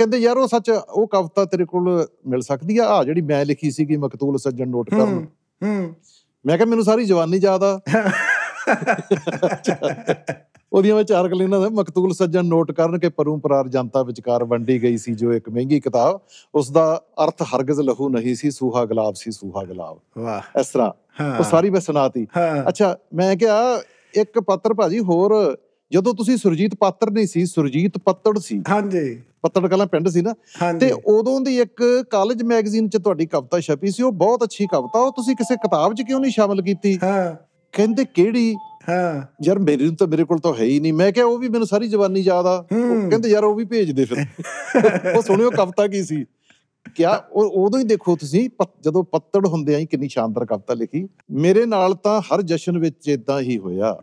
ਕਹਿੰਦੇ ਯਾਰ ਉਹ ਸੱਚ ਉਹ ਕਵਿਤਾ ਤੇਰੇ ਕੋਲ ਮਿਲ ਸਕਦੀ ਆ ਆ ਜਿਹੜੀ ਮੈਂ ਲਿਖੀ ਸੀਗੀ ਮਕਤੂਲ ਸੱਜਣ ਨੋਟ ਕਰਨ ਹੂੰ ਮੈਂ ਕਿਹਾ ਮੈਨੂੰ ਸਾਰੀ ਜਵਾਨੀ ਯਾਦ ਆ ਉਹਦੀਆਂ ਵਿੱਚ ਚਾਰ ਕਲੀਨਾਂ ਦਾ ਮਕਤੂਲ ਸੱਜਣ ਨੋਟ ਕਰਨ ਕੇ ਪਰੂਪਰਾਰ ਜਨਤਾ ਵਿਚਕਾਰ ਵੰਡੀ ਗਈ ਸੀ ਜੋ ਇੱਕ ਮਹਿੰਗੀ ਕਿਤਾਬ ਉਸ ਦਾ ਅਰਥ ਹਰਗਜ਼ ਲਹੂ ਨਹੀਂ ਸੀ ਸੂਹਾ ਗੁਲਾਬ ਸੀ ਸੂਹਾ ਗੁਲਾਬ ਵਾਹ ਇਸ ਤਰ੍ਹਾਂ ਉਹ ਸਾਰੀ ਮੈਂ ਸੁਣਾਤੀ ਅੱਛਾ ਮੈਂ ਕਿਹਾ ਇੱਕ ਪੱਤਰ ਭਾਜੀ ਹੋਰ ਜਦੋਂ ਤੁਸੀਂ ਸੁਰਜੀਤ ਪਾਤਰ ਨਹੀਂ ਸੀ ਸੁਰਜੀਤ ਪੱਤੜ ਸੀ ਹਾਂਜੀ ਪੱਤੜ ਕਲਾਂ ਪਿੰਡ ਸੀ ਨਾ ਤੇ ਉਦੋਂ ਦੀ ਇੱਕ ਕਾਲਜ ਮੈਗਜ਼ੀਨ 'ਚ ਤੁਹਾਡੀ ਕਵਿਤਾ ਛਪੀ ਸੀ ਉਹ ਬਹੁਤ ਅੱਛੀ ਕਵਿਤਾ ਉਹ ਤੁਸੀਂ ਕਿਸੇ ਕਿਤਾਬ 'ਚ ਕਿਉਂ ਨਹੀਂ ਸ਼ਾਮਲ ਕੀਤੀ ਹਾਂ ਕਹਿੰਦੇ ਕਿਹੜੀ ਹਾਂ ਯਾਰ ਮੇਰੇ ਨੂੰ ਤਾਂ ਮੇਰੇ ਕੋਲ ਤਾਂ ਹੈ ਹੀ ਨਹੀਂ ਮੈਂ ਕਿਹਾ ਉਹ ਵੀ ਮੈਨੂੰ ਸਾਰੀ ਜਵਾਨੀ ਯਾਦ ਆ ਕਹਿੰਦੇ ਯਾਰ ਉਹ ਵੀ ਭੇਜ ਦੇ ਫਿਰ ਉਹ ਸੁਣਿਓ ਕਵਿਤਾ ਕੀ ਸੀ ਕਿਆ ਉਹ ਉਦੋਂ ਹੀ ਦੇਖੋ ਤੁਸੀਂ ਜਦੋਂ ਪੱਤੜ ਹੁੰਦੇ ਆਂ ਕਿੰਨੀ ਸ਼ਾਨਦਾਰ ਕਵਿਤਾ ਲਿਖੀ ਮੇਰੇ ਨਾਲ ਤਾਂ ਹਰ ਜਸ਼ਨ ਵਿੱਚ ਇਦਾਂ ਹੀ ਹੋਇਆ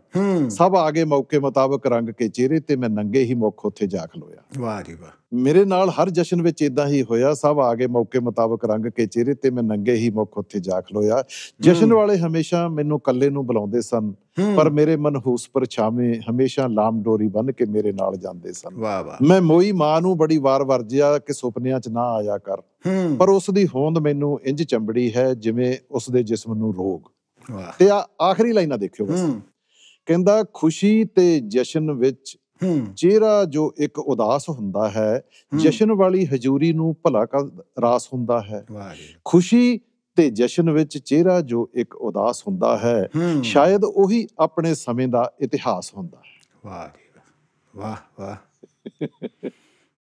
ਸਭ ਆਗੇ ਮੌਕੇ ਮੁਤਾਬਕ ਰੰਗ ਕੇ ਚਿਹਰੇ ਤੇ ਮੈਂ ਨੰਗੇ ਹੀ ਮੁੱਖ ਉੱਥੇ ਜਾ ਖਲੋਇਆ ਵਾਹ ਜੀ ਵਾਹ ਮੇਰੇ ਨਾਲ ਹਰ ਜਸ਼ਨ ਵਿੱਚ ਇਦਾਂ ਹੀ ਹੋਇਆ ਸਭ ਆ ਗਏ ਮੌਕੇ ਮੁਤਾਬਕ ਰੰਗ ਕੇ ਚਿਹਰੇ ਤੇ ਮੈਂ ਨੰਗੇ ਹੀ ਮੁੱਖ ਉੱਥੇ ਜਾਖਲ ਹੋਇਆ ਜਸ਼ਨ ਵਾਲੇ ਹਮੇਸ਼ਾ ਮੈਨੂੰ ਇਕੱਲੇ ਨੂੰ ਬੁਲਾਉਂਦੇ ਸਨ ਪਰ ਮੇਰੇ ਮਨਹੂਸ ਪਰਛਾਵੇਂ ਹਮੇਸ਼ਾ ਲਾਮ ਡੋਰੀ ਬੰਨ ਕੇ ਮੇਰੇ ਨਾਲ ਜਾਂਦੇ ਸਨ ਮੈਂ ਮੋਈ ਮਾਂ ਨੂੰ ਬੜੀ ਵਾਰ ਵਰਜਿਆ ਕਿ ਸੁਪਨਿਆਂ 'ਚ ਨਾ ਆਇਆ ਕਰ ਪਰ ਉਸ ਦੀ ਹੋਂਦ ਮੈਨੂੰ ਇੰਜ ਚੰਬੜੀ ਹੈ ਜਿਵੇਂ ਉਸ ਦੇ ਜਿਸਮ ਨੂੰ ਰੋਗ ਤੇ ਆਖਰੀ ਲਾਈਨਾਂ ਦੇਖਿਓ ਬਸ ਕਹਿੰਦਾ ਖੁਸ਼ੀ ਤੇ ਜਸ਼ਨ ਵਿੱਚ ਚਿਹਰਾ ਜੋ ਇੱਕ ਉਦਾਸ ਹੁੰਦਾ ਹੈ ਜਸ਼ਨ ਵਾਲੀ ਹਜ਼ੂਰੀ ਨੂੰ ਭਲਾ ਕਾ ਰਾਸ ਹੁੰਦਾ ਹੈ ਖੁਸ਼ੀ ਤੇ ਜਸ਼ਨ ਵਿੱਚ ਚਿਹਰਾ ਜੋ ਇੱਕ ਉਦਾਸ ਹੁੰਦਾ ਹੈ ਸ਼ਾਇਦ ਉਹੀ ਆਪਣੇ ਸਮੇਂ ਦਾ ਇਤਿਹਾਸ ਹੁੰਦਾ ਹੈ ਵਾਹ ਵਾਹ ਵਾਹ